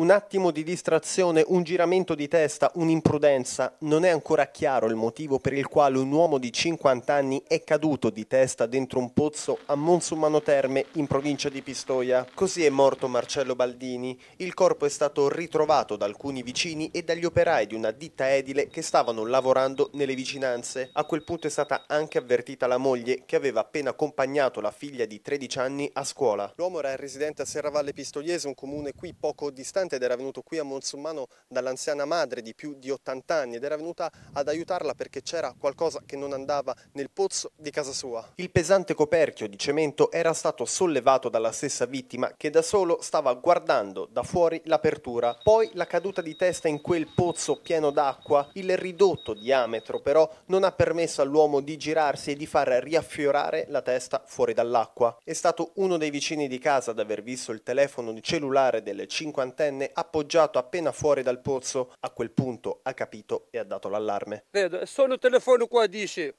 un attimo di distrazione, un giramento di testa, un'imprudenza, non è ancora chiaro il motivo per il quale un uomo di 50 anni è caduto di testa dentro un pozzo a Monsummano Terme in provincia di Pistoia. Così è morto Marcello Baldini. Il corpo è stato ritrovato da alcuni vicini e dagli operai di una ditta edile che stavano lavorando nelle vicinanze. A quel punto è stata anche avvertita la moglie che aveva appena accompagnato la figlia di 13 anni a scuola. L'uomo era residente a Serravalle Pistoiese, un comune qui poco distante importante ed era venuto qui a Monsummano dall'anziana madre di più di 80 anni ed era venuta ad aiutarla perché c'era qualcosa che non andava nel pozzo di casa sua. Il pesante coperchio di cemento era stato sollevato dalla stessa vittima che da solo stava guardando da fuori l'apertura. Poi la caduta di testa in quel pozzo pieno d'acqua, il ridotto diametro però non ha permesso all'uomo di girarsi e di far riaffiorare la testa fuori dall'acqua. È stato uno dei vicini di casa ad aver visto il telefono di cellulare del cinquantenne venne appoggiato appena fuori dal pozzo. A quel punto ha capito e ha dato l'allarme. Vedo, sono telefono qua dice,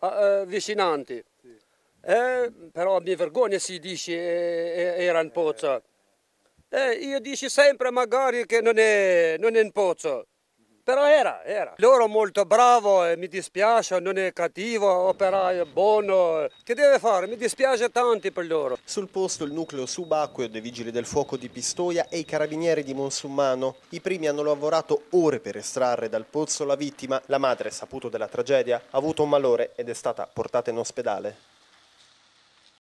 eh, vicinanti. Eh, però mi vergogna si dice eh, eh era in pozzo. Eh, io dici sempre magari che non è, non è in pozzo però era, era. Loro molto bravo, mi dispiace, non è cattivo, operaio, buono. Che deve fare? Mi dispiace tanti per loro. Sul posto il nucleo subacqueo dei vigili del fuoco di Pistoia e i carabinieri di Monsummano. I primi hanno lavorato ore per estrarre dal pozzo la vittima. La madre, saputo della tragedia, ha avuto un malore ed è stata portata in ospedale.